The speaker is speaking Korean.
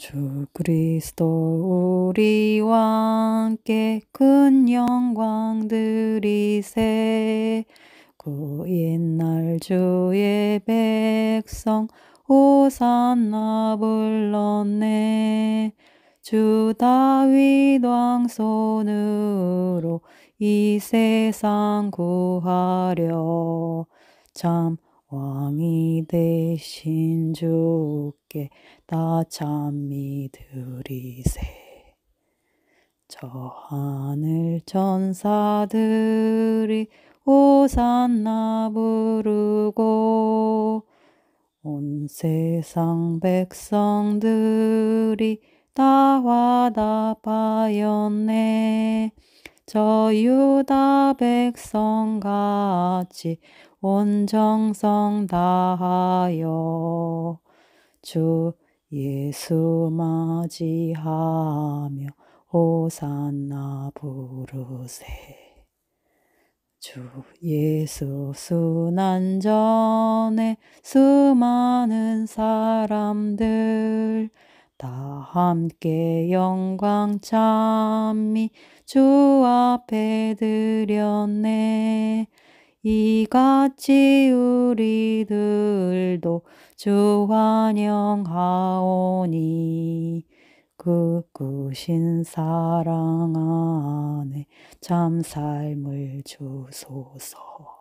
주 그리스도 우리와 함께 큰 영광 들이세 그 옛날 주의 백성 오산나 불렀네 주 다윗 왕 손으로 이 세상 구하려 참 왕이 되신 주께 다 찬미 드리세 저 하늘 천사들이 오산나 부르고 온 세상 백성들이 다 와다 파였네 저 유다 백성 같이 온 정성 다하여 주 예수 맞이하며 호산나 부르세 주 예수 순한 전에 수많은 사람들 다 함께 영광 찬미 주 앞에 드렸네 이같이 우리들도 주 환영하오니 극구신 사랑 안에 참 삶을 주소서